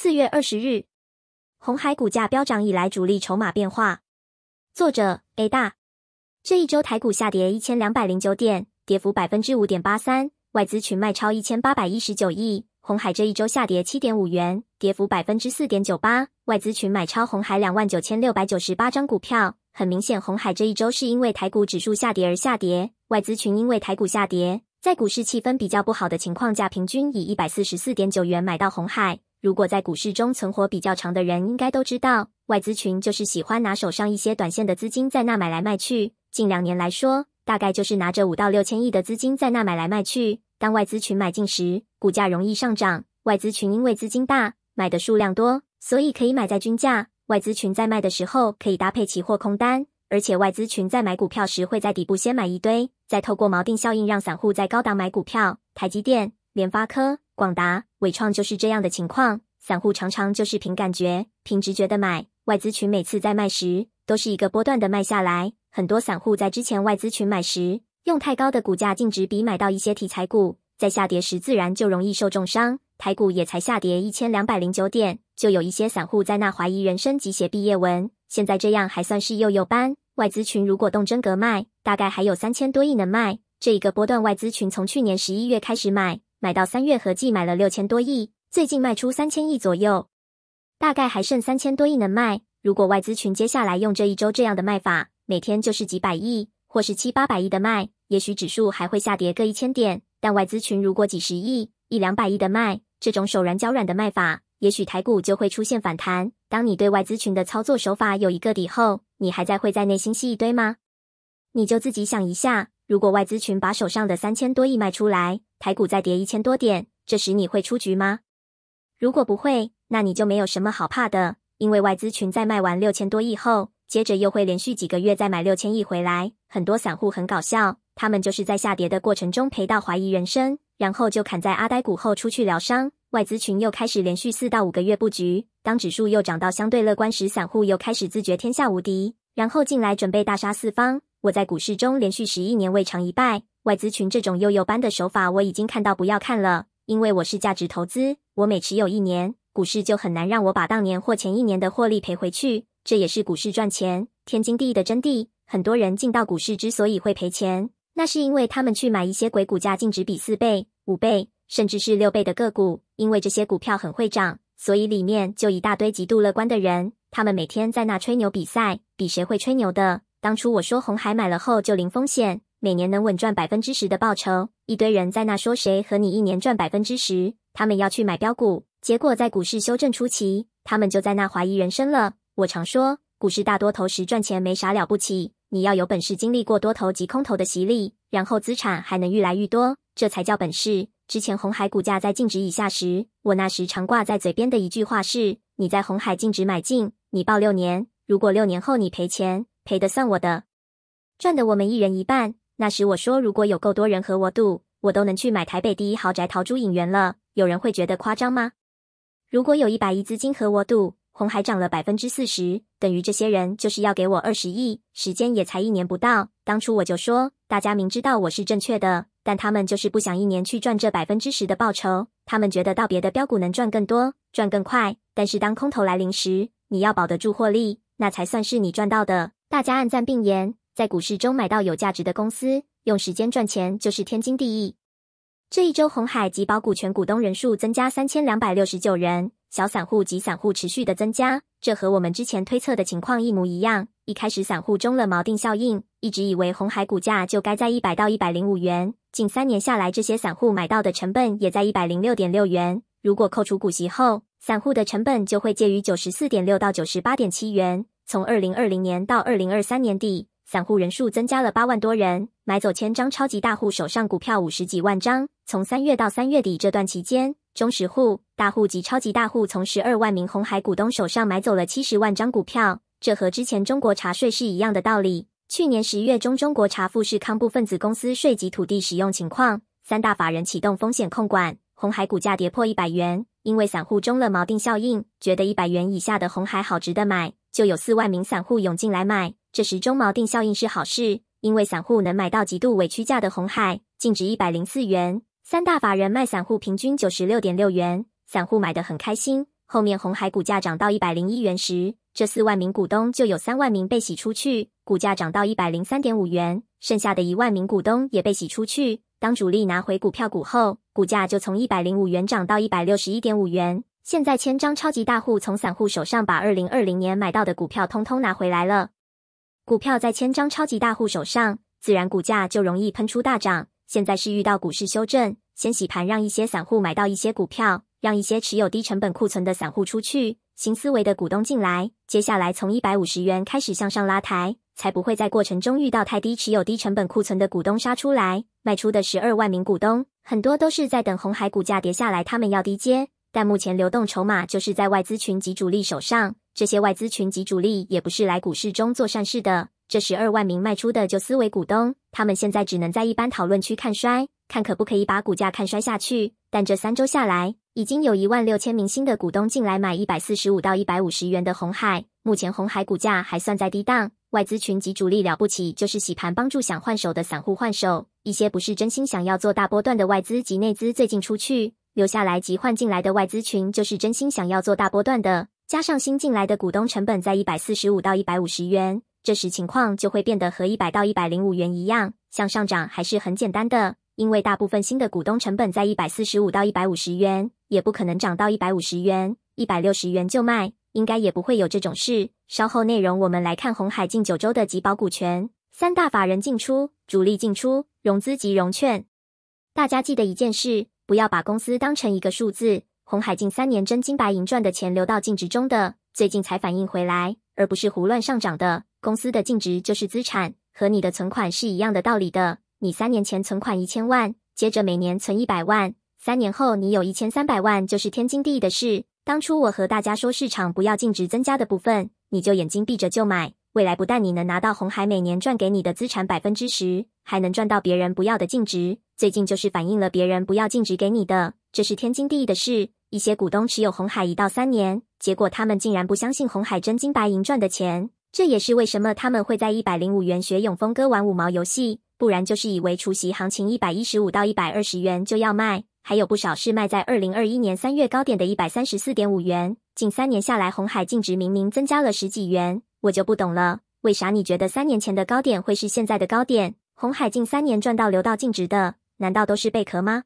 四月二十日，红海股价飙涨以来，主力筹码变化。作者 A 大，这一周台股下跌一千两百零九点，跌幅百分之五点八三，外资群卖超一千八百一十九亿。红海这一周下跌七点五元，跌幅百分之四点九八，外资群买超红海两万九千六百九十八张股票。很明显，红海这一周是因为台股指数下跌而下跌，外资群因为台股下跌，在股市气氛比较不好的情况下，平均以一百四十四点九元买到红海。如果在股市中存活比较长的人，应该都知道外资群就是喜欢拿手上一些短线的资金在那买来卖去。近两年来说，大概就是拿着五到六千亿的资金在那买来卖去。当外资群买进时，股价容易上涨；外资群因为资金大，买的数量多，所以可以买在均价。外资群在卖的时候，可以搭配期货空单，而且外资群在买股票时会在底部先买一堆，再透过锚定效应让散户在高档买股票。台积电。联发科、广达、伟创就是这样的情况。散户常常就是凭感觉、凭直觉的买。外资群每次在卖时，都是一个波段的卖下来。很多散户在之前外资群买时，用太高的股价净值比买到一些题材股，在下跌时自然就容易受重伤。台股也才下跌一千两百零九点，就有一些散户在那怀疑人生及写毕业文。现在这样还算是幼幼班。外资群如果动真格卖，大概还有三千多亿能卖。这一个波段外资群从去年十一月开始买。买到三月，合计买了六千多亿，最近卖出三千亿左右，大概还剩三千多亿能卖。如果外资群接下来用这一周这样的卖法，每天就是几百亿或是七八百亿的卖，也许指数还会下跌个一千点。但外资群如果几十亿、一两百亿的卖，这种手软脚软的卖法，也许台股就会出现反弹。当你对外资群的操作手法有一个底后，你还在会在内心吸一堆吗？你就自己想一下，如果外资群把手上的三千多亿卖出来。台股再跌一千多点，这时你会出局吗？如果不会，那你就没有什么好怕的，因为外资群在卖完六千多亿后，接着又会连续几个月再买六千亿回来。很多散户很搞笑，他们就是在下跌的过程中赔到怀疑人生，然后就砍在阿呆股后出去疗伤。外资群又开始连续四到五个月布局，当指数又涨到相对乐观时，散户又开始自觉天下无敌，然后进来准备大杀四方。我在股市中连续十一年未尝一败，外资群这种幼幼般的手法我已经看到不要看了，因为我是价值投资，我每持有一年，股市就很难让我把当年或前一年的获利赔回去，这也是股市赚钱天经地义的真谛。很多人进到股市之所以会赔钱，那是因为他们去买一些鬼股价净值比四倍、五倍，甚至是六倍的个股，因为这些股票很会涨，所以里面就一大堆极度乐观的人，他们每天在那吹牛比赛，比谁会吹牛的。当初我说红海买了后就零风险，每年能稳赚百分之十的报酬。一堆人在那说谁和你一年赚百分之十，他们要去买标股。结果在股市修正初期，他们就在那怀疑人生了。我常说，股市大多头时赚钱没啥了不起，你要有本事经历过多头及空头的洗礼，然后资产还能愈来愈多，这才叫本事。之前红海股价在净值以下时，我那时常挂在嘴边的一句话是：你在红海净值买进，你报六年。如果六年后你赔钱。赔的算我的，赚的我们一人一半。那时我说，如果有够多人和我赌，我都能去买台北第一豪宅桃珠影园了。有人会觉得夸张吗？如果有一百亿资金和我赌，红海涨了百分之四十，等于这些人就是要给我二十亿。时间也才一年不到。当初我就说，大家明知道我是正确的，但他们就是不想一年去赚这百分之十的报酬。他们觉得到别的标股能赚更多，赚更快。但是当空头来临时，你要保得住获利，那才算是你赚到的。大家按赞并言，在股市中买到有价值的公司，用时间赚钱就是天经地义。这一周，红海集保股权股东人数增加三千两百六十九人，小散户及散户持续的增加，这和我们之前推测的情况一模一样。一开始，散户中了锚定效应，一直以为红海股价就该在一百到一百零五元。近三年下来，这些散户买到的成本也在一百零六点六元。如果扣除股息后，散户的成本就会介于九十四点六到九十八点七元。从二零二零年到二零二三年底，散户人数增加了八万多人，买走千张超级大户手上股票五十几万张。从三月到三月底这段期间，中实户、大户及超级大户从十二万名红海股东手上买走了七十万张股票。这和之前中国茶税是一样的道理。去年十月中，中国茶富士康部分子公司税及土地使用情况，三大法人启动风险控管，红海股价跌破一百元，因为散户中了锚定效应，觉得一百元以下的红海好值得买。就有四万名散户涌进来买，这时中锚定效应是好事，因为散户能买到极度委屈价的红海，净值一百零四元。三大法人卖散户平均九十六点六元，散户买的很开心。后面红海股价涨到一百零一元时，这四万名股东就有三万名被洗出去，股价涨到一百零三点五元，剩下的一万名股东也被洗出去。当主力拿回股票股后，股价就从一百零五元涨到一百六十一点五元。现在千张超级大户从散户手上把二零二零年买到的股票通通拿回来了，股票在千张超级大户手上，自然股价就容易喷出大涨。现在是遇到股市修正，先洗盘，让一些散户买到一些股票，让一些持有低成本库存的散户出去，新思维的股东进来，接下来从一百五十元开始向上拉抬，才不会在过程中遇到太低持有低成本库存的股东杀出来。卖出的十二万名股东，很多都是在等红海股价跌下来，他们要低接。但目前流动筹码就是在外资群及主力手上，这些外资群及主力也不是来股市中做善事的。这十二万名卖出的就思维股东，他们现在只能在一般讨论区看衰，看可不可以把股价看衰下去。但这三周下来，已经有一万六千名新的股东进来买一百四十五到一百五十元的红海。目前红海股价还算在低档，外资群及主力了不起就是洗盘，帮助想换手的散户换手。一些不是真心想要做大波段的外资及内资最近出去。留下来及换进来的外资群就是真心想要做大波段的，加上新进来的股东成本在一百四十五到一百五十元，这时情况就会变得和一百到一百零五元一样，向上涨还是很简单的，因为大部分新的股东成本在一百四十五到一百五十元，也不可能涨到一百五十元、一百六十元就卖，应该也不会有这种事。稍后内容我们来看红海近九州的集保股权、三大法人进出、主力进出、融资及融券。大家记得一件事。不要把公司当成一个数字，红海近三年真金白银赚的钱流到净值中的，最近才反应回来，而不是胡乱上涨的。公司的净值就是资产，和你的存款是一样的道理的。你三年前存款一千万，接着每年存一百万，三年后你有一千三百万就是天经地义的事。当初我和大家说市场不要净值增加的部分，你就眼睛闭着就买。未来不但你能拿到红海每年赚给你的资产百分之十，还能赚到别人不要的净值。最近就是反映了别人不要净值给你的，这是天经地义的事。一些股东持有红海一到三年，结果他们竟然不相信红海真金白银赚的钱，这也是为什么他们会在一百零五元学永丰哥玩五毛游戏，不然就是以为除夕行情一百一十五到一百二十元就要卖。还有不少是卖在二零二一年三月高点的一百三十四点五元，近三年下来，红海净值明明增加了十几元。我就不懂了，为啥你觉得三年前的高点会是现在的高点？红海近三年赚到流到净值的，难道都是贝壳吗？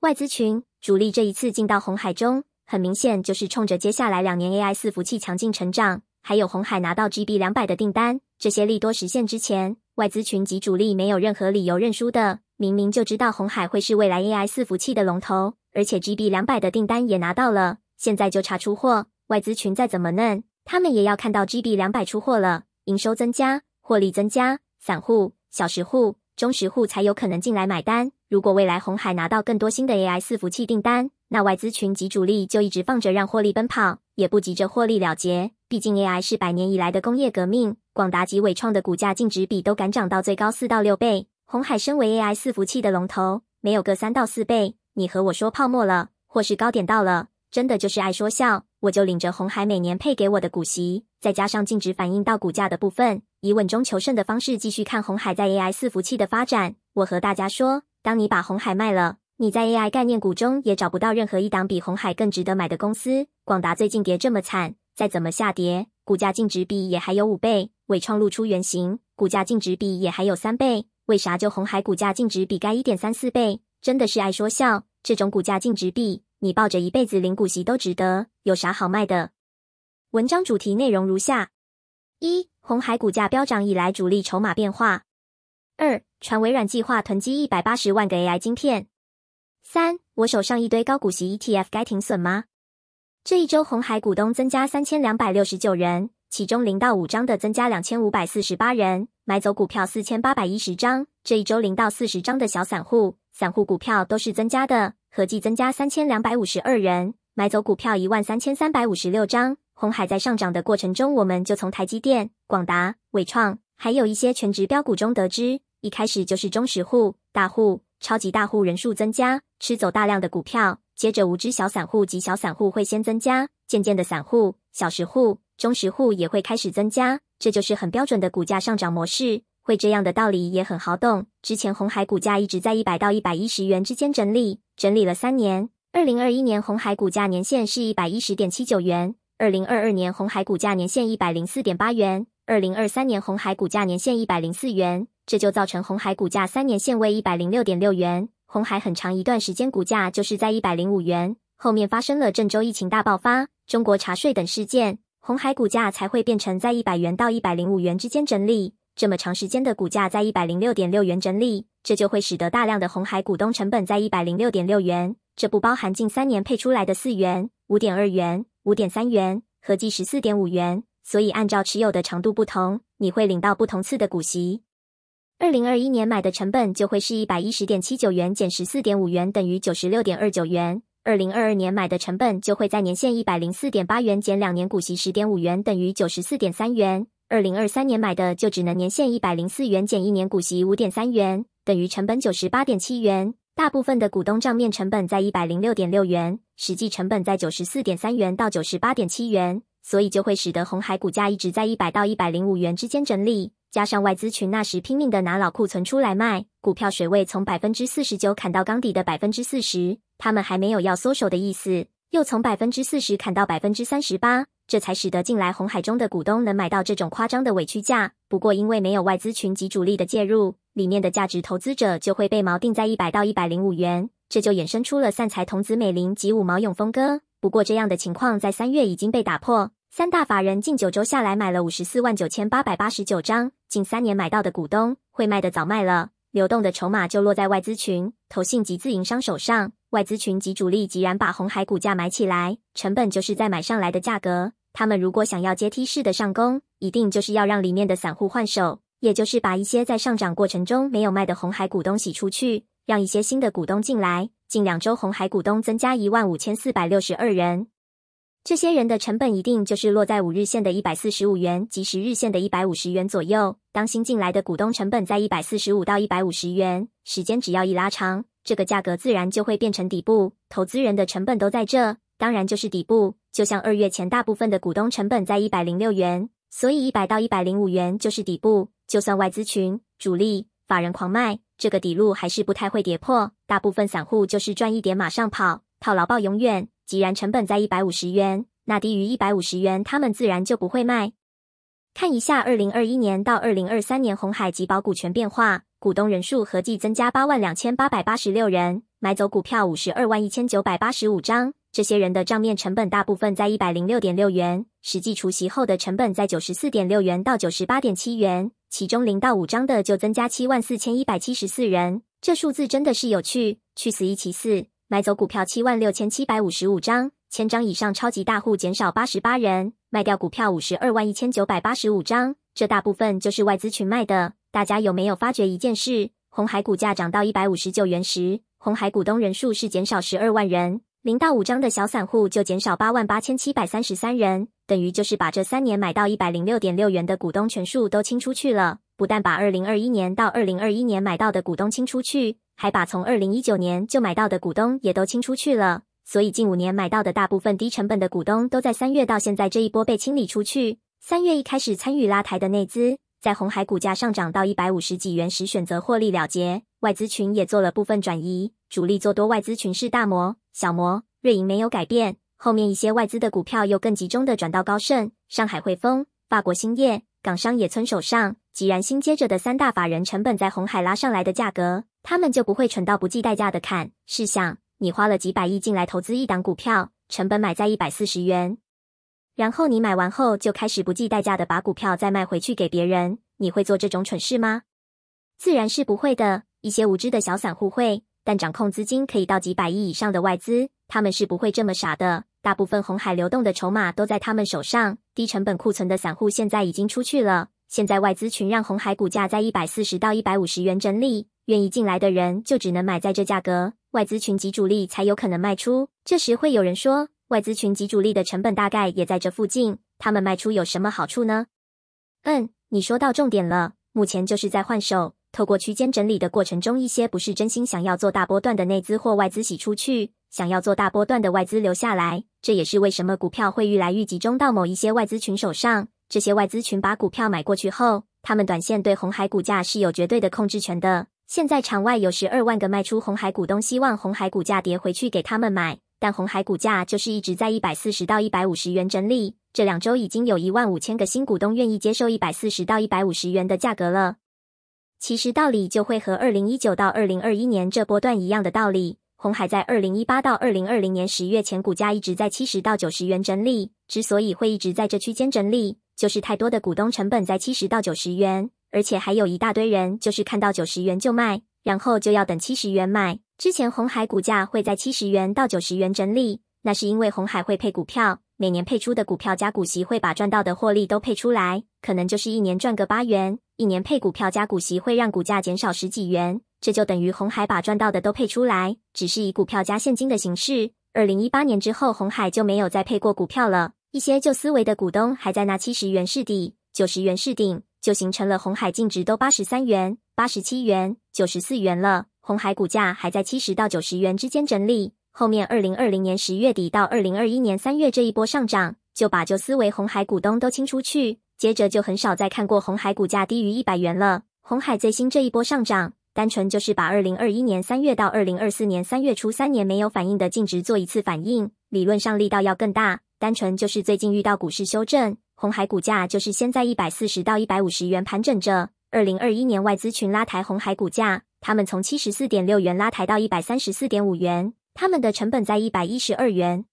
外资群主力这一次进到红海中，很明显就是冲着接下来两年 AI 四服器强劲成长，还有红海拿到 GB 两百的订单，这些利多实现之前，外资群及主力没有任何理由认输的。明明就知道红海会是未来 AI 四服器的龙头，而且 GB 两百的订单也拿到了，现在就差出货。外资群再怎么嫩？他们也要看到 GB 两百出货了，营收增加，获利增加，散户、小时户、中时户才有可能进来买单。如果未来红海拿到更多新的 AI 伺服器订单，那外资群及主力就一直放着让获利奔跑，也不急着获利了结。毕竟 AI 是百年以来的工业革命，广达及伟创的股价净值比都敢涨到最高四到六倍，红海身为 AI 伺服器的龙头，没有个三到四倍，你和我说泡沫了，或是高点到了，真的就是爱说笑。我就领着红海每年配给我的股息，再加上净值反映到股价的部分，以稳中求胜的方式继续看红海在 AI 四服务器的发展。我和大家说，当你把红海卖了，你在 AI 概念股中也找不到任何一档比红海更值得买的公司。广达最近跌这么惨，再怎么下跌，股价净值比也还有五倍；伟创露出原形，股价净值比也还有三倍。为啥就红海股价净值比该一点三四倍？真的是爱说笑，这种股价净值比。你抱着一辈子零股息都值得，有啥好卖的？文章主题内容如下：一、红海股价飙涨以来主力筹码变化；二、传微软计划囤积一百八十万个 AI 晶片；三、我手上一堆高股息 ETF 该停损吗？这一周红海股东增加三千两百六十九人，其中零到五张的增加两千五百四十八人，买走股票四千八百一十张。这一周零到四十张的小散户。散户股票都是增加的，合计增加三千两百五十二人，买走股票一万三千三百五十六张。红海在上涨的过程中，我们就从台积电、广达、伟创，还有一些全职标股中得知，一开始就是中实户、大户、超级大户人数增加，吃走大量的股票，接着无知小散户及小散户会先增加，渐渐的散户、小实户、中实户也会开始增加，这就是很标准的股价上涨模式。会这样的道理也很好懂。之前红海股价一直在一百到一百一十元之间整理，整理了三年。二零二一年红海股价年限是一百一十点七九元，二零二二年红海股价年限一百零四点八元，二零二三年红海股价年限一百零四元，这就造成红海股价三年限位一百零六点六元。红海很长一段时间股价就是在一百零五元，后面发生了郑州疫情大爆发、中国茶税等事件，红海股价才会变成在一百元到一百零五元之间整理。这么长时间的股价在一百零六点六元整理，这就会使得大量的红海股东成本在一百零六点六元，这不包含近三年配出来的四元、五点二元、五点三元，合计十四点五元。所以按照持有的长度不同，你会领到不同次的股息。二零二一年买的成本就会是一百一十点七九元减十四点五元等于九十六点二九元。二零二二年买的成本就会在年限一百零四点八元减两年股息十点五元等于九十四点三元。二零二三年买的就只能年限一百零四元减一年股息五点三元，等于成本九十八点七元。大部分的股东账面成本在一百零六点六元，实际成本在九十四点三元到九十八点七元，所以就会使得红海股价一直在一百到一百零五元之间整理。加上外资群那时拼命的拿老库存出来卖，股票水位从百分之四十九砍到缸底的百分之四十，他们还没有要缩手的意思，又从百分之四十砍到百分之三十八。这才使得近来红海中的股东能买到这种夸张的委屈价。不过因为没有外资群及主力的介入，里面的价值投资者就会被锚定在一百到一百零五元，这就衍生出了散财童子美林及五毛永丰哥。不过这样的情况在三月已经被打破，三大法人近九周下来买了五十四万九千八百八十九张，近三年买到的股东会卖的早卖了，流动的筹码就落在外资群、投信及自营商手上。外资群及主力既然把红海股价买起来，成本就是在买上来的价格。他们如果想要阶梯式的上攻，一定就是要让里面的散户换手，也就是把一些在上涨过程中没有卖的红海股东洗出去，让一些新的股东进来。近两周红海股东增加一万五千四百六十二人，这些人的成本一定就是落在五日线的一百四十五元及十日线的一百五十元左右。当新进来的股东成本在一百四十五到一百五十元，时间只要一拉长，这个价格自然就会变成底部，投资人的成本都在这，当然就是底部。就像二月前大部分的股东成本在一百零六元，所以一百到一百零五元就是底部。就算外资群、主力、法人狂卖，这个底路还是不太会跌破。大部分散户就是赚一点马上跑，套牢抱永远。既然成本在一百五十元，那低于一百五十元他们自然就不会卖。看一下二零二一年到二零二三年红海集保股权变化，股东人数合计增加八万两千八百八十六人，买走股票五十二万一千九百八十五张。这些人的账面成本大部分在一百零六点六元，实际除息后的成本在九十四点六元到九十八点七元。其中零到五张的就增加七万四千一百七十四人，这数字真的是有趣。去死一起四，买走股票七万六千七百五十五张，千张以上超级大户减少八十八人，卖掉股票五十二万一千九百八十五张，这大部分就是外资群卖的。大家有没有发觉一件事？红海股价涨到一百五十九元时，红海股东人数是减少十二万人。零到五张的小散户就减少八万八千七百三十三人，等于就是把这三年买到一百零六点六元的股东全数都清出去了。不但把二零二一年到二零二一年买到的股东清出去，还把从二零一九年就买到的股东也都清出去了。所以近五年买到的大部分低成本的股东都在三月到现在这一波被清理出去。三月一开始参与拉抬的内资，在红海股价上涨到一百五十几元时选择获利了结，外资群也做了部分转移，主力做多外资群是大摩。小摩、瑞银没有改变，后面一些外资的股票又更集中的转到高盛、上海汇丰、法国兴业、港商野村手上。既然新接着的三大法人成本在红海拉上来的价格，他们就不会蠢到不计代价的砍。试想，你花了几百亿进来投资一档股票，成本买在一百四十元，然后你买完后就开始不计代价的把股票再卖回去给别人，你会做这种蠢事吗？自然是不会的，一些无知的小散户会。但掌控资金可以到几百亿以上的外资，他们是不会这么傻的。大部分红海流动的筹码都在他们手上，低成本库存的散户现在已经出去了。现在外资群让红海股价在一百四十到一百五十元整理，愿意进来的人就只能买在这价格。外资群及主力才有可能卖出。这时会有人说，外资群及主力的成本大概也在这附近，他们卖出有什么好处呢？嗯，你说到重点了，目前就是在换手。透过区间整理的过程中，一些不是真心想要做大波段的内资或外资洗出去，想要做大波段的外资留下来。这也是为什么股票会愈来愈集中到某一些外资群手上。这些外资群把股票买过去后，他们短线对红海股价是有绝对的控制权的。现在场外有十二万个卖出红海股东，希望红海股价跌回去给他们买，但红海股价就是一直在一百四十到一百五十元整理。这两周已经有一万五千个新股东愿意接受一百四十到一百五十元的价格了。其实道理就会和二零一九到二零二一年这波段一样的道理。红海在二零一八到二零二零年十月前，股价一直在七十到九十元整理。之所以会一直在这区间整理，就是太多的股东成本在七十到九十元，而且还有一大堆人就是看到九十元就卖，然后就要等七十元买。之前红海股价会在七十元到九十元整理，那是因为红海会配股票。每年配出的股票加股息会把赚到的获利都配出来，可能就是一年赚个八元，一年配股票加股息会让股价减少十几元，这就等于红海把赚到的都配出来，只是以股票加现金的形式。二零一八年之后，红海就没有再配过股票了。一些旧思维的股东还在拿七十元是底，九十元是顶，就形成了红海净值都八十三元、八十七元、九十四元了。红海股价还在七十到九十元之间整理。后面二零二零年十月底到二零二一年三月这一波上涨，就把旧思维红海股东都清出去，接着就很少再看过红海股价低于一百元了。红海最新这一波上涨，单纯就是把二零二一年三月到二零二四年三月初三年没有反应的净值做一次反应，理论上力道要更大。单纯就是最近遇到股市修正，红海股价就是先在一百四十到一百五十元盘整着。二零二一年外资群拉抬红海股价，他们从七十四点六元拉抬到一百三十四点五元。他们的成本在一百一十二元，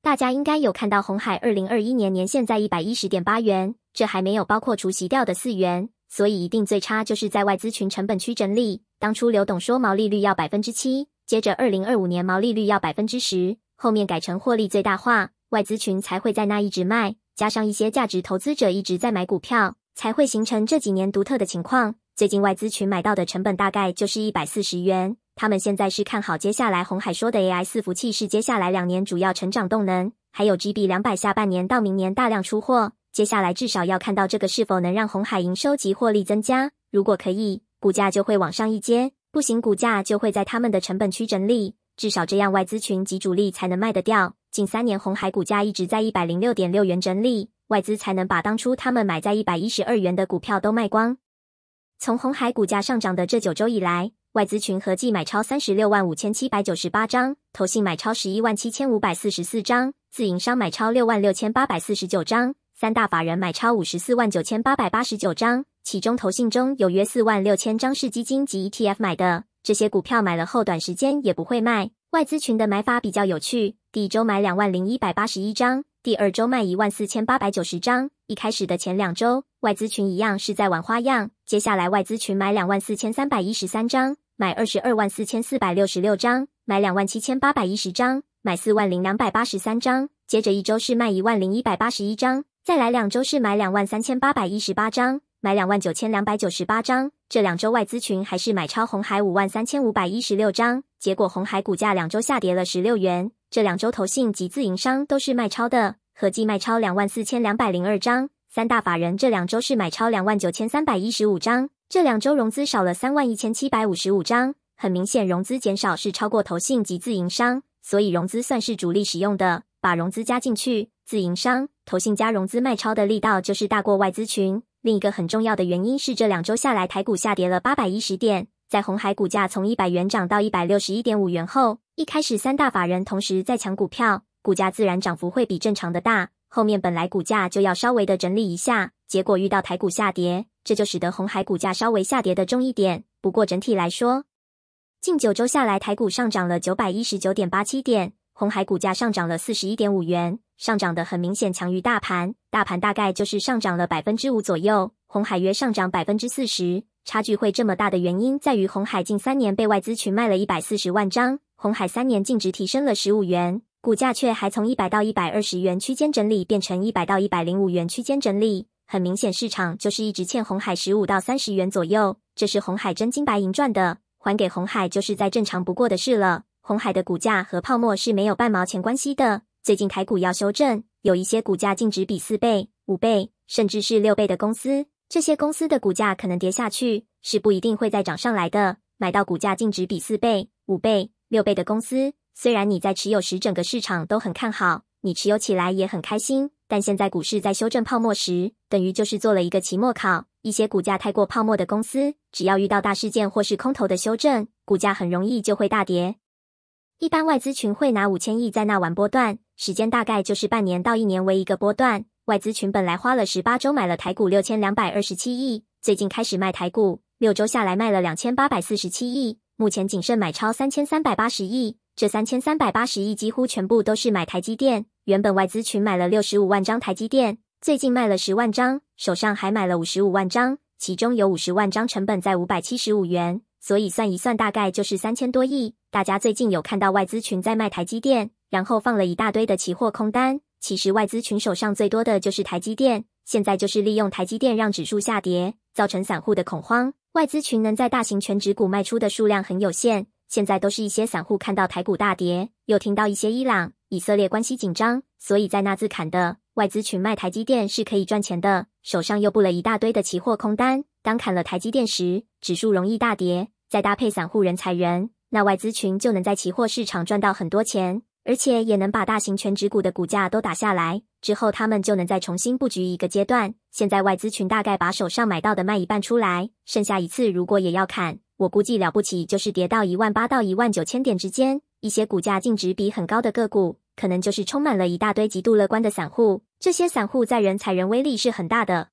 大家应该有看到红海二零二一年年限在一百一十点八元，这还没有包括除息掉的四元，所以一定最差就是在外资群成本区整理。当初刘董说毛利率要百分之七，接着二零二五年毛利率要百分之十，后面改成获利最大化，外资群才会在那一直卖，加上一些价值投资者一直在买股票，才会形成这几年独特的情况。最近外资群买到的成本大概就是一百四十元。他们现在是看好接下来红海说的 AI 四服器是接下来两年主要成长动能，还有 GB 两百下半年到明年大量出货。接下来至少要看到这个是否能让红海营收及获利增加。如果可以，股价就会往上一阶；不行，股价就会在他们的成本区整理。至少这样外资群及主力才能卖得掉。近三年红海股价一直在一百零六点六元整理，外资才能把当初他们买在一百一十二元的股票都卖光。从红海股价上涨的这九周以来。外资群合计买超三十六万五千七百九十八张，投信买超十一万七千五百四十四张，自营商买超六万六千八百四十九张，三大法人买超五十四万九千八百八十九张。其中投信中有约四万六千张是基金及 ETF 买的，这些股票买了后短时间也不会卖。外资群的买法比较有趣，第一周买两万零一百八十一张，第二周卖一万四千八百九十张。一开始的前两周。外资群一样是在玩花样。接下来，外资群买两万四千三百一十三张，买二十二万四千四百六十六张，买两万七千八百一十张，买四万零两百八十三张。接着一周是卖一万零一百八十一张，再来两周是买两万三千八百一十八张，买两万九千两百九十八张。这两周外资群还是买超红海五万三千五百一十六张，结果红海股价两周下跌了十六元。这两周投信及自营商都是卖超的，合计卖超两万四千两百零二张。三大法人这两周是买超两万九千三百一十五张，这两周融资少了三万一千七百五十五张，很明显融资减少是超过投信及自营商，所以融资算是主力使用的，把融资加进去，自营商、投信加融资卖超的力道就是大过外资群。另一个很重要的原因是，这两周下来台股下跌了八百一十点，在红海股价从一百元涨到一百六十一点五元后，一开始三大法人同时在抢股票，股价自然涨幅会比正常的大。后面本来股价就要稍微的整理一下，结果遇到台股下跌，这就使得红海股价稍微下跌的重一点。不过整体来说，近九周下来，台股上涨了九百一十九点八七点，红海股价上涨了四十一点五元，上涨的很明显强于大盘。大盘大概就是上涨了百分之五左右，红海约上涨百分之四十。差距会这么大的原因在于，红海近三年被外资群卖了一百四十万张，红海三年净值提升了十五元。股价却还从一百到一百二十元区间整理，变成一百到一百零五元区间整理，很明显市场就是一直欠红海十五到三十元左右，这是红海真金白银赚的，还给红海就是再正常不过的事了。红海的股价和泡沫是没有半毛钱关系的。最近台股要修正，有一些股价净值比四倍、五倍，甚至是六倍的公司，这些公司的股价可能跌下去，是不一定会再涨上来的。买到股价净值比四倍、五倍、六倍的公司。虽然你在持有时整个市场都很看好，你持有起来也很开心，但现在股市在修正泡沫时，等于就是做了一个期末考。一些股价太过泡沫的公司，只要遇到大事件或是空头的修正，股价很容易就会大跌。一般外资群会拿五千亿在那玩波段，时间大概就是半年到一年为一个波段。外资群本来花了十八周买了台股六千两百二十七亿，最近开始卖台股，六周下来卖了两千八百四十七亿，目前仅剩买超三千三百八十亿。这三千三百八十亿几乎全部都是买台积电。原本外资群买了六十五万张台积电，最近卖了十万张，手上还买了五十五万张，其中有五十万张成本在五百七十五元，所以算一算大概就是三千多亿。大家最近有看到外资群在卖台积电，然后放了一大堆的期货空单。其实外资群手上最多的就是台积电，现在就是利用台积电让指数下跌，造成散户的恐慌。外资群能在大型全指股卖出的数量很有限。现在都是一些散户看到台股大跌，又听到一些伊朗、以色列关系紧张，所以在那自砍的外资群卖台积电是可以赚钱的，手上又布了一大堆的期货空单。当砍了台积电时，指数容易大跌，再搭配散户人踩人，那外资群就能在期货市场赚到很多钱，而且也能把大型全指股的股价都打下来。之后他们就能再重新布局一个阶段。现在外资群大概把手上买到的卖一半出来，剩下一次如果也要砍。我估计了不起就是跌到一万八到一万九千点之间，一些股价净值比很高的个股，可能就是充满了一大堆极度乐观的散户。这些散户在人踩人，威力是很大的。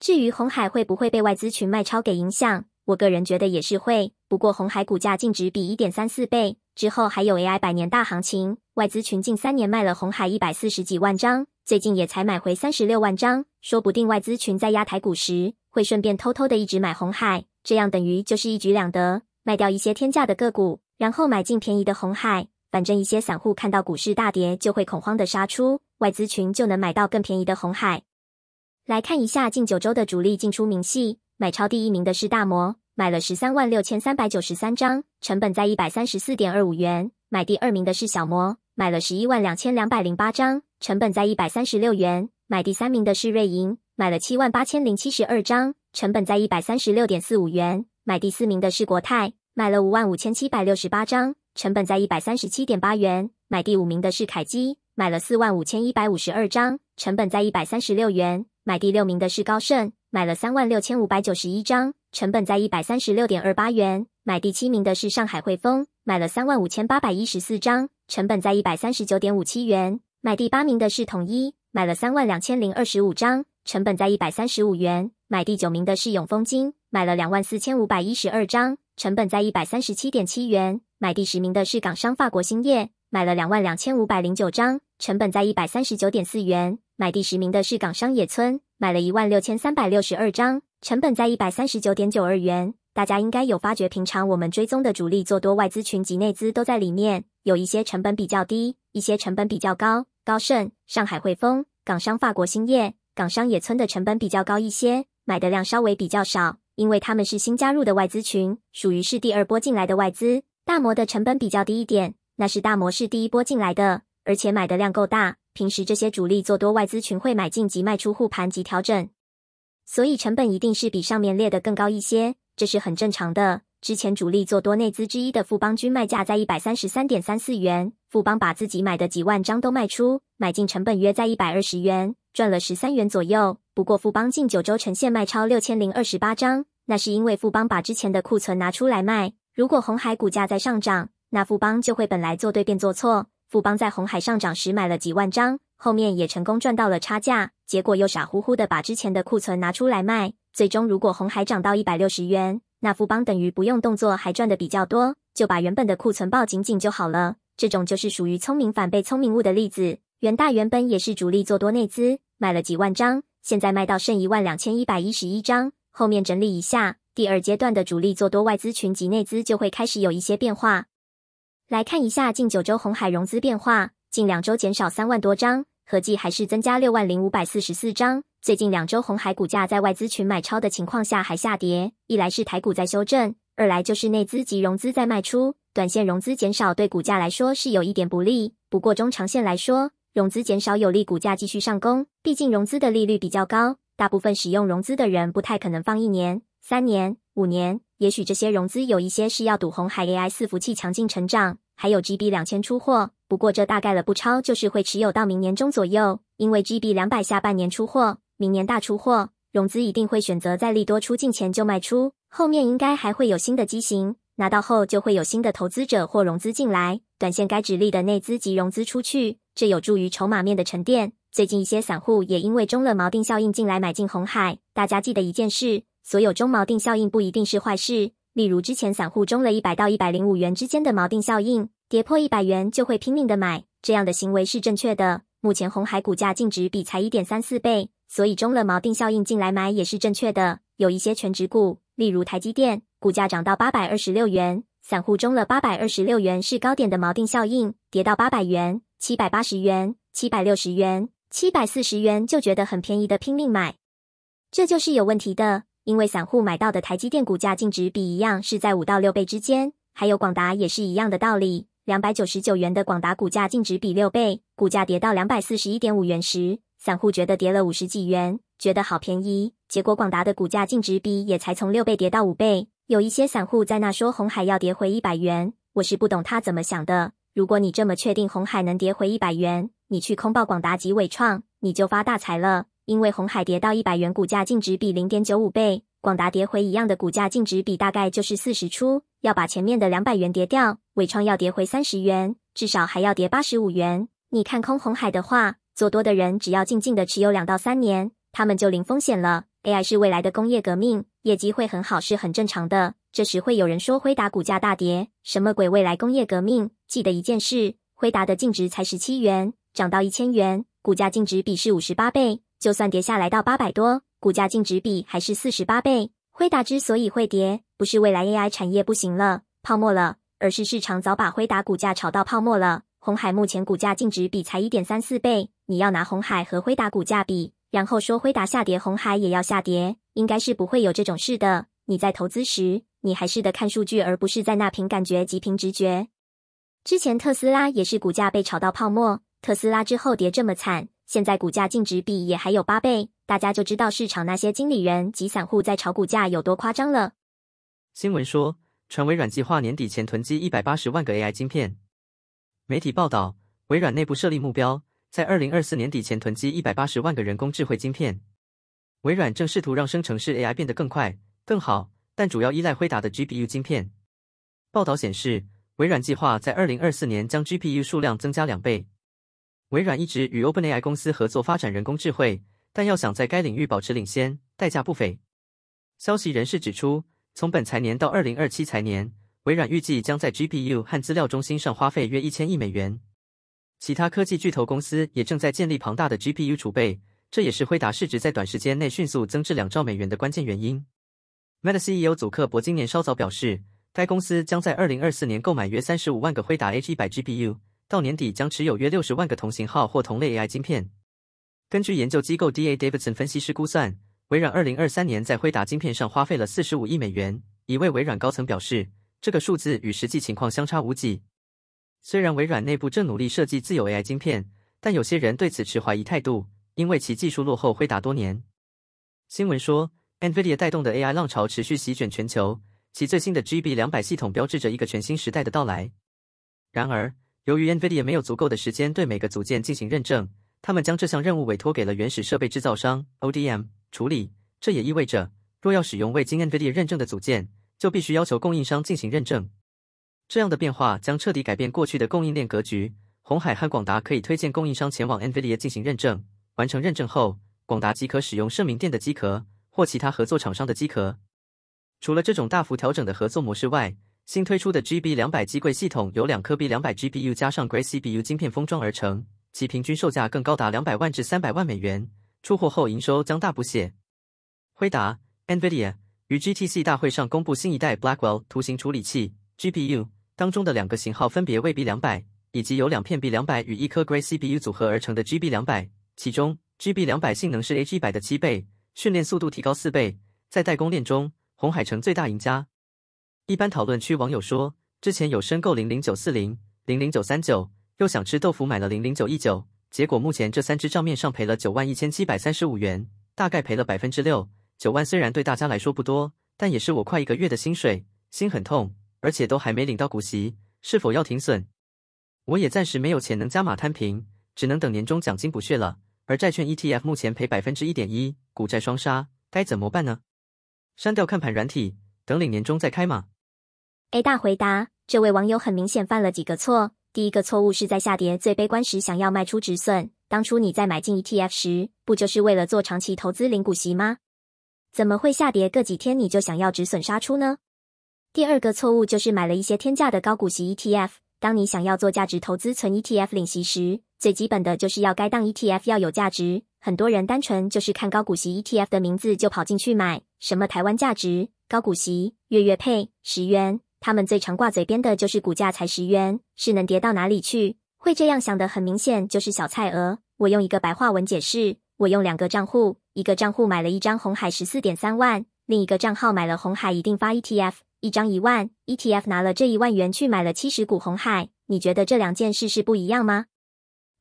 至于红海会不会被外资群卖超给影响，我个人觉得也是会。不过红海股价净值比一点三四倍，之后还有 AI 百年大行情，外资群近三年卖了红海一百四十几万张，最近也才买回三十六万张，说不定外资群在压台股时，会顺便偷偷的一直买红海。这样等于就是一举两得，卖掉一些天价的个股，然后买进便宜的红海。反正一些散户看到股市大跌就会恐慌的杀出，外资群就能买到更便宜的红海。来看一下近九周的主力进出明细，买超第一名的是大摩，买了十三万六千三百九十三张，成本在一百三十四点二五元；买第二名的是小摩，买了十一万两千两百零八张，成本在一百三十六元；买第三名的是瑞银。买了七万八千零七十二张，成本在一百三十六点四五元。买第四名的是国泰，买了五万五千七百六十八张，成本在一百三十七点八元。买第五名的是凯基，买了四万五千一百五十二张，成本在一百三十六元。买第六名的是高盛，买了三万六千五百九十一张，成本在一百三十六点二八元。买第七名的是上海汇丰，买了三万五千八百一十四张，成本在一百三十九点五七元。买第八名的是统一，买了三万两千零二十五张。成本在一百三十五元，买第九名的是永丰金，买了两万四千五百一十二张，成本在一百三十七点七元。买第十名的是港商法国兴业，买了两万两千五百零九张，成本在一百三十九点四元。买第十名的是港商野村，买了一万六千三百六十二张，成本在一百三十九点九二元。大家应该有发觉，平常我们追踪的主力做多外资群及内资都在里面，有一些成本比较低，一些成本比较高。高盛、上海汇丰、港商法国兴业。港商野村的成本比较高一些，买的量稍微比较少，因为他们是新加入的外资群，属于是第二波进来的外资。大摩的成本比较低一点，那是大摩是第一波进来的，而且买的量够大。平时这些主力做多外资群会买进及卖出护盘及调整，所以成本一定是比上面列的更高一些，这是很正常的。之前主力做多内资之一的富邦，均卖价在一百三十三点三四元，富邦把自己买的几万张都卖出，买进成本约在一百二十元。赚了十三元左右，不过富邦近九周呈现卖超六千零二十八张，那是因为富邦把之前的库存拿出来卖。如果红海股价在上涨，那富邦就会本来做对变做错。富邦在红海上涨时买了几万张，后面也成功赚到了差价，结果又傻乎乎的把之前的库存拿出来卖。最终，如果红海涨到一百六十元，那富邦等于不用动作还赚的比较多，就把原本的库存抱紧紧就好了。这种就是属于聪明反被聪明误的例子。元大原本也是主力做多内资。卖了几万张，现在卖到剩一万两千一百一十一张。后面整理一下，第二阶段的主力做多外资群及内资就会开始有一些变化。来看一下近九周红海融资变化，近两周减少三万多张，合计还是增加六万零五百四十四张。最近两周红海股价在外资群买超的情况下还下跌，一来是台股在修正，二来就是内资及融资在卖出，短线融资减少对股价来说是有一点不利，不过中长线来说。融资减少有利股价继续上攻，毕竟融资的利率比较高，大部分使用融资的人不太可能放一年、三年、五年。也许这些融资有一些是要赌红海 AI 伺服器强劲成长，还有 GB 两千出货。不过这大概了不超，就是会持有到明年中左右，因为 GB 两百下半年出货，明年大出货，融资一定会选择在利多出境前就卖出。后面应该还会有新的机型拿到后就会有新的投资者或融资进来，短线该止力的内资及融资出去。这有助于筹码面的沉淀。最近一些散户也因为中了锚定效应进来买进红海。大家记得一件事：所有中锚定效应不一定是坏事。例如之前散户中了一百到一百零五元之间的锚定效应，跌破一百元就会拼命的买，这样的行为是正确的。目前红海股价净值比才一点三四倍，所以中了锚定效应进来买也是正确的。有一些全值股，例如台积电，股价涨到八百二十六元，散户中了八百二十六元是高点的锚定效应，跌到八百元。七百八十元、七百六十元、七百四十元，就觉得很便宜的拼命买，这就是有问题的。因为散户买到的台积电股价净值比一样是在五到六倍之间，还有广达也是一样的道理。两百九十九元的广达股价净值比六倍，股价跌到两百四十一点五元时，散户觉得跌了五十几元，觉得好便宜。结果广达的股价净值比也才从六倍跌到五倍，有一些散户在那说红海要跌回一百元，我是不懂他怎么想的。如果你这么确定红海能跌回一百元，你去空爆广达及伟创，你就发大财了。因为红海跌到一百元，股价净值比零点九五倍，广达跌回一样的股价净值比大概就是四十出。要把前面的两百元跌掉，伟创要跌回三十元，至少还要跌八十五元。你看空红海的话，做多的人只要静静的持有两到三年，他们就零风险了。AI 是未来的工业革命，业绩会很好是很正常的。这时会有人说：“辉达股价大跌，什么鬼？未来工业革命？”记得一件事，辉达的净值才十七元，涨到一千元，股价净值比是五十八倍。就算跌下来到八百多，股价净值比还是四十八倍。辉达之所以会跌，不是未来 AI 产业不行了、泡沫了，而是市场早把辉达股价炒到泡沫了。红海目前股价净值比才一点三四倍。你要拿红海和辉达股价比，然后说辉达下跌，红海也要下跌，应该是不会有这种事的。你在投资时。你还是得看数据，而不是在那凭感觉、凭直觉。之前特斯拉也是股价被炒到泡沫，特斯拉之后跌这么惨，现在股价净值比也还有八倍，大家就知道市场那些经理人及散户在炒股价有多夸张了。新闻说，传微软计划年底前囤积一百八十万个 AI 晶片。媒体报道，微软内部设立目标，在二零二四年底前囤积一百八十万个人工智慧晶片。微软正试图让生成式 AI 变得更快、更好。但主要依赖辉达的 GPU 晶片。报道显示，微软计划在2024年将 GPU 数量增加两倍。微软一直与 OpenAI 公司合作发展人工智慧，但要想在该领域保持领先，代价不菲。消息人士指出，从本财年到2027财年，微软预计将在 GPU 和资料中心上花费约一千亿美元。其他科技巨头公司也正在建立庞大的 GPU 储备，这也是辉达市值在短时间内迅速增至两兆美元的关键原因。Meta CEO 祖克伯今年稍早表示，该公司将在2024年购买约35万个辉达 H100 GPU，到年底将持有约60万个同型号或同类 AI 集片。根据研究机构 DA Davidson 分析师估算，微软2023年在辉达晶片上花费了45亿美元。一位微软高层表示，这个数字与实际情况相差无几。虽然微软内部正努力设计自有 AI 晶片，但有些人对此持怀疑态度，因为其技术落后辉达多年。新闻说。NVIDIA 带动的 AI 浪潮持续席卷全球，其最新的 GB 两百系统标志着一个全新时代的到来。然而，由于 NVIDIA 没有足够的时间对每个组件进行认证，他们将这项任务委托给了原始设备制造商 （ODM） 处理。这也意味着，若要使用未经 NVIDIA 认证的组件，就必须要求供应商进行认证。这样的变化将彻底改变过去的供应链格局。红海和广达可以推荐供应商前往 NVIDIA 进行认证，完成认证后，广达即可使用盛名店的机壳。或其他合作厂商的机壳。除了这种大幅调整的合作模式外，新推出的 GB 两百机柜系统由两颗 B 两百 GPU 加上 Grace CPU 晶片封装而成，其平均售价更高达两百万至三百万美元，出货后营收将大补血。辉达 n v i d i a 于 GTC 大会上公布新一代 Blackwell 图形处理器 GPU 当中的两个型号，分别为 B 两百以及由两片 B 两百与一颗 Grace CPU 组合而成的 GB 两百，其中 GB 两百性能是 H 一百的七倍。训练速度提高四倍，在代工链中，红海城最大赢家。一般讨论区网友说，之前有申购零零九四零零零九三九，又想吃豆腐买了零零九一九，结果目前这三只账面上赔了九万一千七百三十五元，大概赔了百分之六。九万虽然对大家来说不多，但也是我快一个月的薪水，心很痛。而且都还没领到股息，是否要停损？我也暂时没有钱能加码摊平，只能等年终奖金补血了。而债券 ETF 目前赔百分之一点一，股债双杀，该怎么办呢？删掉看盘软体，等领年终再开嘛。A 大回答：这位网友很明显犯了几个错。第一个错误是在下跌最悲观时想要卖出止损，当初你在买进 ETF 时，不就是为了做长期投资领股息吗？怎么会下跌个几天你就想要止损杀出呢？第二个错误就是买了一些天价的高股息 ETF，当你想要做价值投资存 ETF 领息时。最基本的就是要该当 ETF 要有价值。很多人单纯就是看高股息 ETF 的名字就跑进去买，什么台湾价值高股息月月配十元，他们最常挂嘴边的就是股价才十元，是能跌到哪里去？会这样想的很明显就是小菜鹅。我用一个白话文解释，我用两个账户，一个账户买了一张红海十四点三万，另一个账号买了红海一定发 ETF 一张一万 ETF 拿了这一万元去买了七十股红海，你觉得这两件事是不一样吗？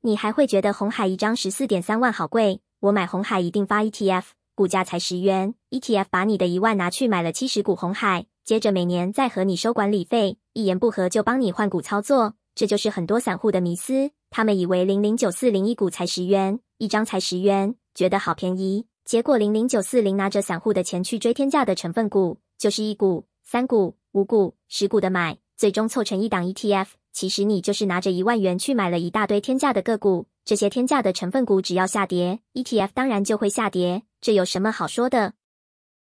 你还会觉得红海一张十四点三万好贵？我买红海一定发 ETF，股价才十元，ETF 把你的一万拿去买了七十股红海，接着每年再和你收管理费，一言不合就帮你换股操作。这就是很多散户的迷思，他们以为零零九四零一股才十元，一张才十元，觉得好便宜。结果零零九四零拿着散户的钱去追天价的成分股，就是一股、三股、五股、十股的买，最终凑成一档 ETF。其实你就是拿着一万元去买了一大堆天价的个股，这些天价的成分股只要下跌，ETF 当然就会下跌，这有什么好说的？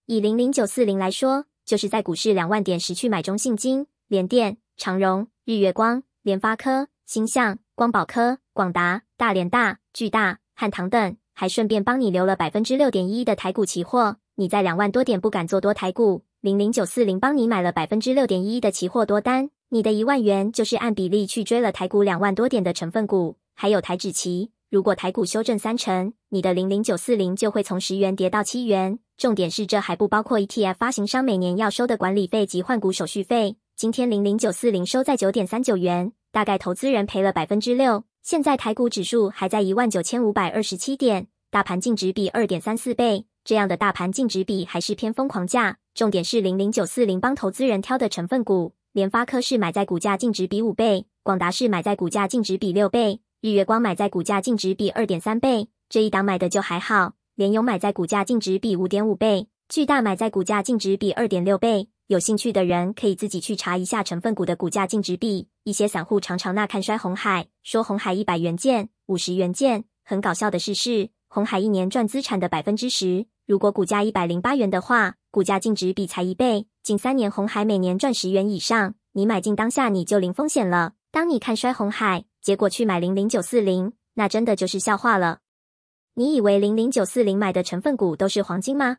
以零零九四零来说，就是在股市两万点时去买中信金、联电、长荣、日月光、联发科、星象、光宝科、广达、大连大、巨大、汉唐等，还顺便帮你留了百分之六点一的台股期货。你在两万多点不敢做多台股，零零九四零帮你买了百分之六点一的期货多单。你的一万元就是按比例去追了台股两万多点的成分股，还有台指期。如果台股修正三成，你的零零九四零就会从十元跌到七元。重点是这还不包括 ETF 发行商每年要收的管理费及换股手续费。今天零零九四零收在九点三九元，大概投资人赔了百分之六。现在台股指数还在一万九千五百二十七点，大盘净值比二点三四倍。这样的大盘净值比还是偏疯狂价。重点是零零九四零帮投资人挑的成分股。联发科是买在股价净值比五倍，广达是买在股价净值比六倍，日月光买在股价净值比二点三倍，这一档买的就还好。联友买在股价净值比五点五倍，巨大买在股价净值比二点六倍。有兴趣的人可以自己去查一下成分股的股价净值比。一些散户常常那看衰红海，说红海一百元件，五十元件。很搞笑的事是，红海一年赚资产的百分之十。如果股价一百零八元的话，股价净值比才一倍，近三年红海每年赚十元以上，你买进当下你就零风险了。当你看衰红海，结果去买零零九四零，那真的就是笑话了。你以为零零九四零买的成分股都是黄金吗？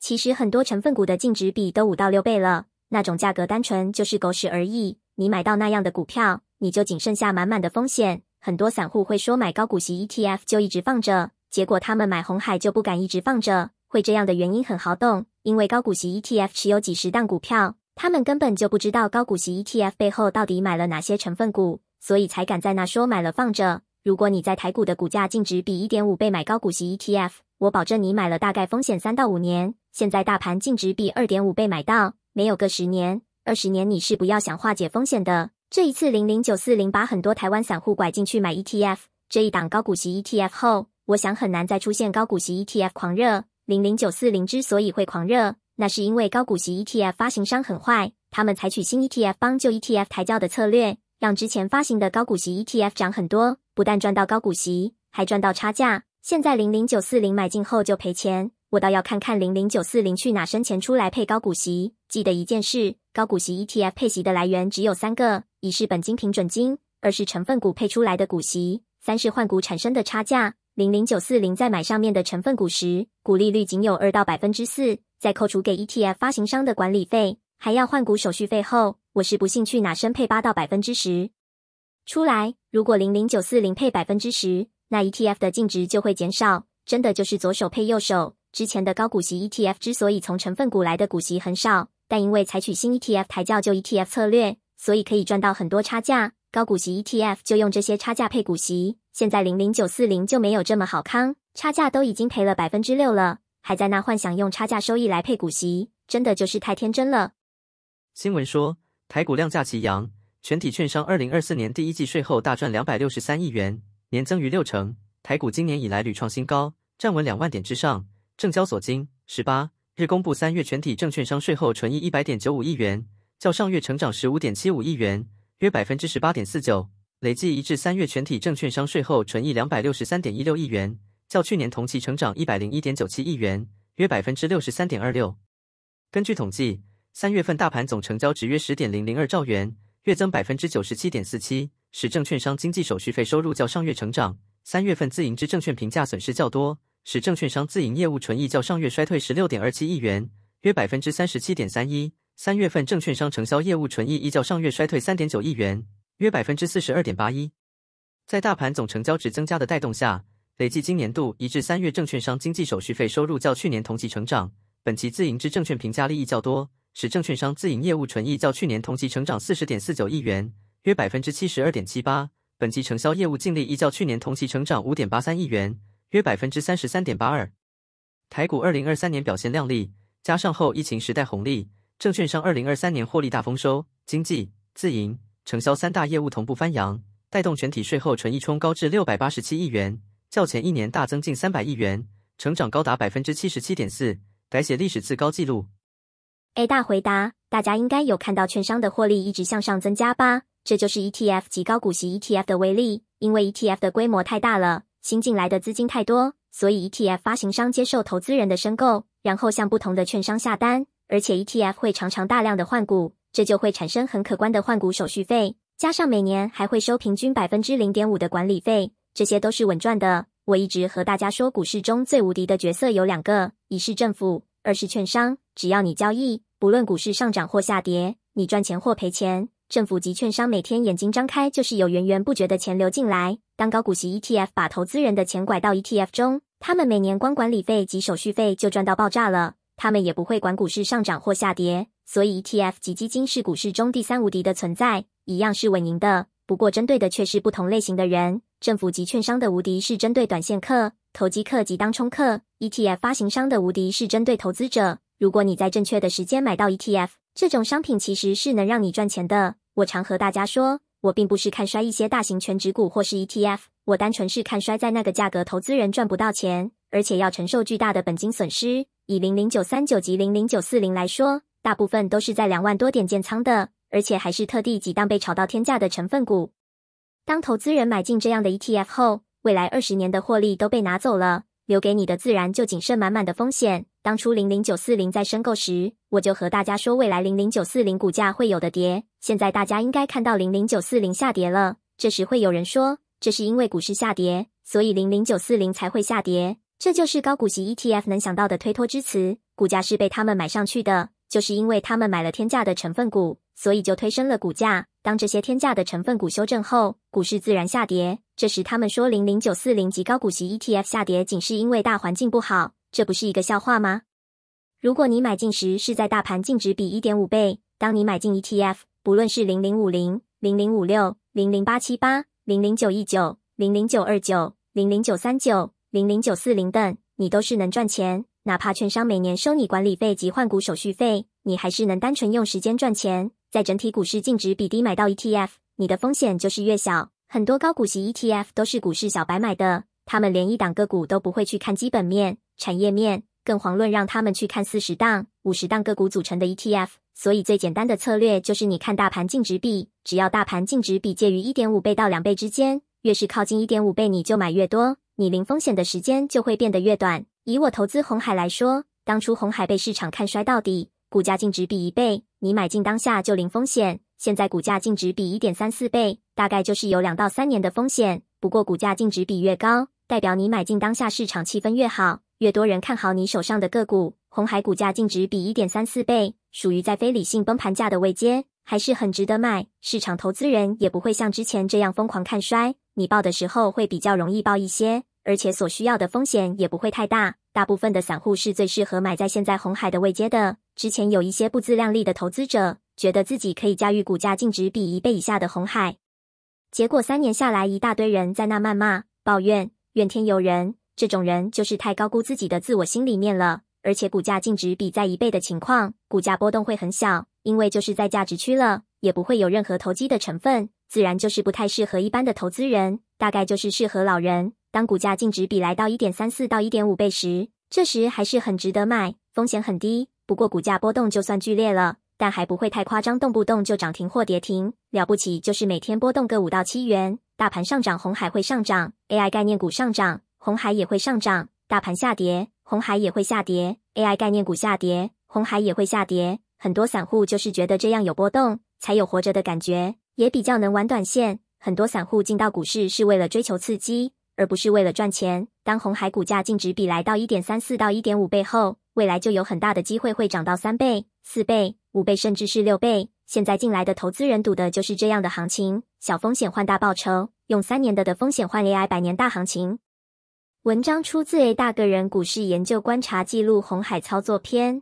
其实很多成分股的净值比都五到六倍了，那种价格单纯就是狗屎而已。你买到那样的股票，你就仅剩下满满的风险。很多散户会说买高股息 ETF 就一直放着。结果他们买红海就不敢一直放着。会这样的原因很豪动，因为高股息 ETF 持有几十档股票，他们根本就不知道高股息 ETF 背后到底买了哪些成分股，所以才敢在那说买了放着。如果你在台股的股价净值比一点五倍买高股息 ETF，我保证你买了大概风险三到五年。现在大盘净值比二点五倍买到，没有个十年二十年你是不要想化解风险的。这一次零零九四零把很多台湾散户拐进去买 ETF，这一档高股息 ETF 后。我想很难再出现高股息 ETF 狂热。零零九四零之所以会狂热，那是因为高股息 ETF 发行商很坏，他们采取新 ETF 帮旧 ETF 抬轿的策略，让之前发行的高股息 ETF 涨很多，不但赚到高股息，还赚到差价。现在零零九四零买进后就赔钱，我倒要看看零零九四零去哪生钱出来配高股息。记得一件事：高股息 ETF 配息的来源只有三个，一是本金平准金，二是成分股配出来的股息，三是换股产生的差价。零零九四零在买上面的成分股时，股利率仅有二到百分之四，在扣除给 ETF 发行商的管理费，还要换股手续费后，我是不信去拿申配八到百分之十出来。如果零零九四零配百分之十，那 ETF 的净值就会减少，真的就是左手配右手。之前的高股息 ETF 之所以从成分股来的股息很少，但因为采取新 ETF 抬轿旧 ETF 策略，所以可以赚到很多差价。高股息 ETF 就用这些差价配股息。现在零零九四零就没有这么好康，差价都已经赔了百分之六了，还在那幻想用差价收益来配股息，真的就是太天真了。新闻说，台股量价齐扬，全体券商二零二四年第一季税后大赚两百六十三亿元，年增逾六成。台股今年以来屡创新高，站稳两万点之上。证交所金十八日公布三月全体证券商税后纯益一百点九五亿元，较上月成长十五点七五亿元，约百分之十八点四九。累计一至三月，全体证券商税后纯益两百六十三点一六亿元，较去年同期成长一百零一点九七亿元，约百分之六十三点二六。根据统计，三月份大盘总成交值约十点零零二兆元，月增百分之九十七点四七，使证券商经纪手续费收入较上月成长。三月份自营之证券评价损失较多，使证券商自营业务纯益较上月衰退十六点二七亿元，约百分之三十七点三一。三月份证券商承销业务纯益亦较上月衰退三点九亿元。约百分之四十二点八一，在大盘总成交值增加的带动下，累计今年度一至三月证券商经纪手续费收入较去年同期成长。本期自营之证券评价利益较多，使证券商自营业务纯益较去年同期成长四十点四九亿元，约百分之七十二点七八。本期承销业务净利亦较去年同期成长五点八三亿元，约百分之三十三点八二。台股二零二三年表现靓丽，加上后疫情时代红利，证券商二零二三年获利大丰收，经济、自营。承销三大业务同步翻扬，带动全体税后纯益冲高至六百八十七亿元，较前一年大增近三百亿元，成长高达百分之七十七点四，改写历史次高纪录。A 大回答：大家应该有看到券商的获利一直向上增加吧？这就是 ETF 及高股息 ETF 的威力，因为 ETF 的规模太大了，新进来的资金太多，所以 ETF 发行商接受投资人的申购，然后向不同的券商下单，而且 ETF 会常常大量的换股。这就会产生很可观的换股手续费，加上每年还会收平均百分之零点五的管理费，这些都是稳赚的。我一直和大家说，股市中最无敌的角色有两个，一是政府，二是券商。只要你交易，不论股市上涨或下跌，你赚钱或赔钱，政府及券商每天眼睛张开就是有源源不绝的钱流进来。当高股息 ETF 把投资人的钱拐到 ETF 中，他们每年光管理费及手续费就赚到爆炸了，他们也不会管股市上涨或下跌。所以 ETF 及基金是股市中第三无敌的存在，一样是稳赢的。不过，针对的却是不同类型的人。政府及券商的无敌是针对短线客、投机客及当冲客；ETF 发行商的无敌是针对投资者。如果你在正确的时间买到 ETF，这种商品其实是能让你赚钱的。我常和大家说，我并不是看衰一些大型全指股或是 ETF，我单纯是看衰在那个价格，投资人赚不到钱，而且要承受巨大的本金损失。以零零九三九及零零九四零来说。大部分都是在两万多点建仓的，而且还是特地挤当被炒到天价的成分股。当投资人买进这样的 ETF 后，未来二十年的获利都被拿走了，留给你的自然就仅剩满满的风险。当初零零九四零在申购时，我就和大家说未来零零九四零股价会有的跌。现在大家应该看到零零九四零下跌了，这时会有人说这是因为股市下跌，所以零零九四零才会下跌。这就是高股息 ETF 能想到的推脱之词，股价是被他们买上去的。就是因为他们买了天价的成分股，所以就推升了股价。当这些天价的成分股修正后，股市自然下跌。这时他们说零零九四零及高股息 ETF 下跌，仅是因为大环境不好，这不是一个笑话吗？如果你买进时是在大盘净值比一点五倍，当你买进 ETF，不论是零零五零、零零五六、零零八七八、零零九一九、零零九二九、零零九三九、零零九四零等，你都是能赚钱。哪怕券商每年收你管理费及换股手续费，你还是能单纯用时间赚钱。在整体股市净值比低买到 ETF，你的风险就是越小。很多高股息 ETF 都是股市小白买的，他们连一档个股都不会去看基本面、产业面，更遑论让他们去看四十档、五十档个股组成的 ETF。所以最简单的策略就是，你看大盘净值比，只要大盘净值比介于一点五倍到两倍之间，越是靠近一点五倍，你就买越多，你零风险的时间就会变得越短。以我投资红海来说，当初红海被市场看衰到底，股价净值比一倍，你买进当下就零风险。现在股价净值比一点三四倍，大概就是有两到三年的风险。不过股价净值比越高，代表你买进当下市场气氛越好，越多人看好你手上的个股。红海股价净值比一点三四倍，属于在非理性崩盘价的位阶，还是很值得买。市场投资人也不会像之前这样疯狂看衰，你报的时候会比较容易报一些。而且所需要的风险也不会太大，大部分的散户是最适合买在现在红海的未接的。之前有一些不自量力的投资者，觉得自己可以驾驭股价净值比一倍以下的红海，结果三年下来，一大堆人在那谩骂、抱怨、怨天尤人。这种人就是太高估自己的自我心里面了。而且股价净值比在一倍的情况，股价波动会很小，因为就是在价值区了，也不会有任何投机的成分，自然就是不太适合一般的投资人，大概就是适合老人。当股价净值比来到一点三四到一点五倍时，这时还是很值得买，风险很低。不过股价波动就算剧烈了，但还不会太夸张，动不动就涨停或跌停。了不起就是每天波动个五到七元。大盘上涨，红海会上涨；AI 概念股上涨，红海也会上涨。大盘下跌，红海也会下跌；AI 概念股下跌，红海也会下跌。很多散户就是觉得这样有波动，才有活着的感觉，也比较能玩短线。很多散户进到股市是为了追求刺激。而不是为了赚钱。当红海股价净值比来到一点三四到一点五倍后，未来就有很大的机会会涨到三倍、四倍、五倍，甚至是六倍。现在进来的投资人赌的就是这样的行情，小风险换大报酬，用三年的的风险换 AI 百年大行情。文章出自 A 大个人股市研究观察记录《红海操作篇》。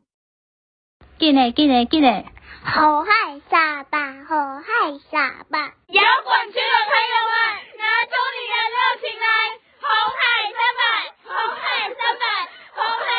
进来，进来，进来。好嗨傻吧，好嗨傻吧！摇滚区的朋友们，拿出你的热情来！好嗨三百，好嗨三百，好嗨。